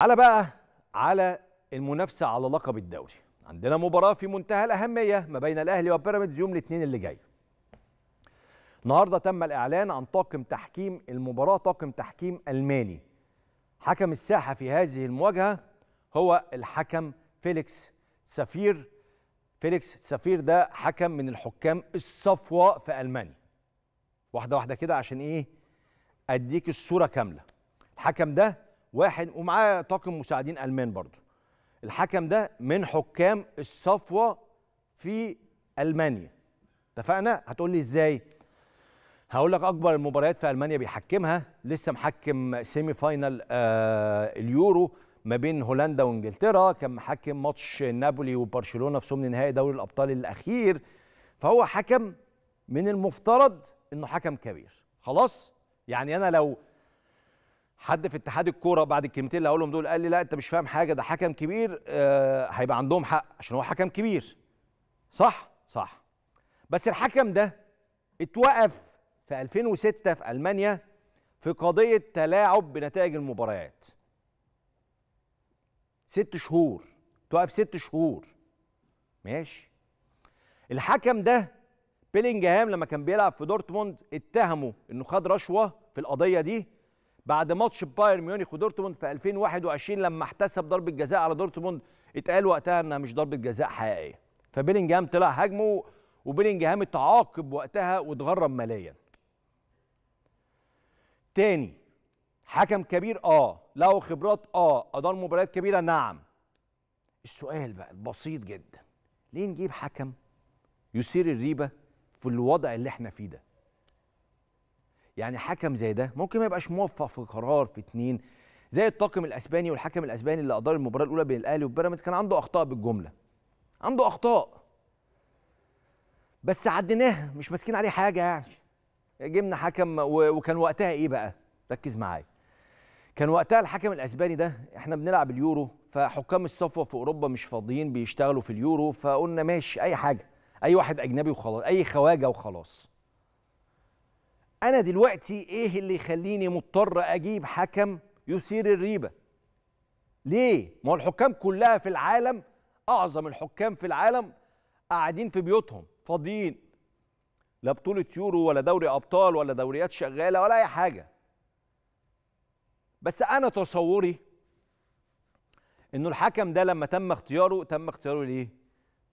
على بقى على المنافسه على لقب الدوري عندنا مباراه في منتهى الاهميه ما بين الاهلي وبيراميدز يوم الاثنين اللي جاي النهارده تم الاعلان عن طاقم تحكيم المباراه طاقم تحكيم الماني حكم الساحه في هذه المواجهه هو الحكم فيليكس سفير فيليكس سفير ده حكم من الحكام الصفوه في المانيا واحده واحده كده عشان ايه اديك الصوره كامله الحكم ده واحد ومعاه طاقم مساعدين المان برضه الحكم ده من حكام الصفوه في المانيا اتفقنا هتقول لي ازاي هقول لك اكبر المباريات في المانيا بيحكمها لسه محكم سيمي فاينل آه اليورو ما بين هولندا وانجلترا كان محكم ماتش نابولي وبرشلونه في ثمن نهائي دوري الابطال الاخير فهو حكم من المفترض انه حكم كبير خلاص يعني انا لو حد في اتحاد الكوره بعد الكلمتين اللي هقولهم دول قال لي لا انت مش فاهم حاجه ده حكم كبير آه هيبقى عندهم حق عشان هو حكم كبير صح صح بس الحكم ده اتوقف في 2006 في المانيا في قضيه تلاعب بنتائج المباريات ست شهور توقف ست شهور ماشي الحكم ده بيلينجهام لما كان بيلعب في دورتموند اتهمه انه خد رشوه في القضيه دي بعد ماتش بايرن ميونخ ودورتموند في 2021 لما احتسب ضربه جزاء على دورتموند اتقال وقتها انها مش ضربه جزاء حقيقيه فبيلينجهام طلع هاجمه وبيلينجهام اتعاقب وقتها واتغرب ماليا تاني حكم كبير اه له خبرات اه ادار مباريات كبيره نعم السؤال بقى البسيط جدا ليه نجيب حكم يثير الريبه في الوضع اللي احنا فيه ده يعني حكم زي ده ممكن ما يبقاش موفق في قرار في اتنين زي الطاقم الاسباني والحكم الاسباني اللي ادار المباراه الاولى بين الاهلي وبيراميدز كان عنده اخطاء بالجمله عنده اخطاء بس عديناها مش ماسكين عليه حاجه يعني جبنا حكم وكان وقتها ايه بقى ركز معايا كان وقتها الحكم الاسباني ده احنا بنلعب اليورو فحكام الصفوه في اوروبا مش فاضيين بيشتغلوا في اليورو فقلنا ماشي اي حاجه اي واحد اجنبي وخلاص اي خواجه وخلاص انا دلوقتي ايه اللي يخليني مضطر اجيب حكم يثير الريبه ليه ما هو الحكام كلها في العالم اعظم الحكام في العالم قاعدين في بيوتهم فاضيين لا بطوله يورو ولا دوري ابطال ولا دوريات شغاله ولا اي حاجه بس انا تصوري انه الحكم ده لما تم اختياره تم اختياره ليه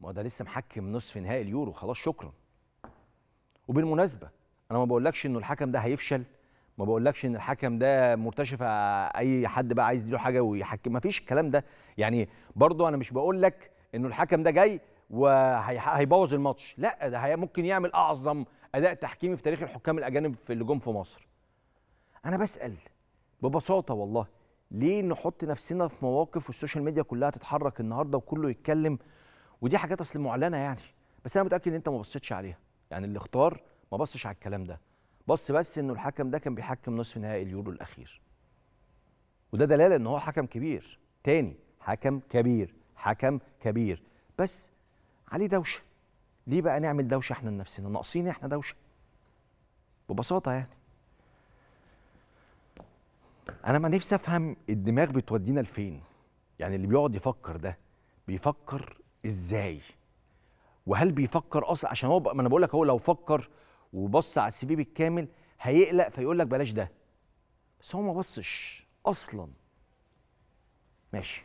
ما هو ده لسه محكم نصف نهائي اليورو خلاص شكرا وبالمناسبه انا ما بقولكش انه الحكم ده هيفشل ما بقولكش ان الحكم ده مرتشف آه، اي حد بقى عايز له حاجه ويحكم ما فيش الكلام ده يعني برضو انا مش بقول لك انه الحكم ده جاي وهيبوظ الماتش لا ده ممكن يعمل اعظم اداء تحكيمي في تاريخ الحكام الاجانب في اللي جم في مصر انا بسال ببساطه والله ليه نحط نفسنا في مواقف والسوشيال ميديا كلها تتحرك النهارده وكله يتكلم ودي حاجات اصل معلنه يعني بس انا متاكد ان انت ما بصيتش عليها يعني اللي اختار ما بصش على الكلام ده بص بس انه الحكم ده كان بيحكم نصف نهائي اليورو الاخير وده دلاله ان هو حكم كبير تاني حكم كبير حكم كبير بس عليه دوشه ليه بقى نعمل دوشه احنا لنفسنا ناقصين احنا دوشه ببساطه يعني انا ما نفسي افهم الدماغ بتودينا لفين يعني اللي بيقعد يفكر ده بيفكر ازاي وهل بيفكر اصلا عشان هو ما انا بقول لك هو لو فكر وبص على السي في بالكامل هيقلق فيقول لك بلاش ده بس هو ما بصش اصلا ماشي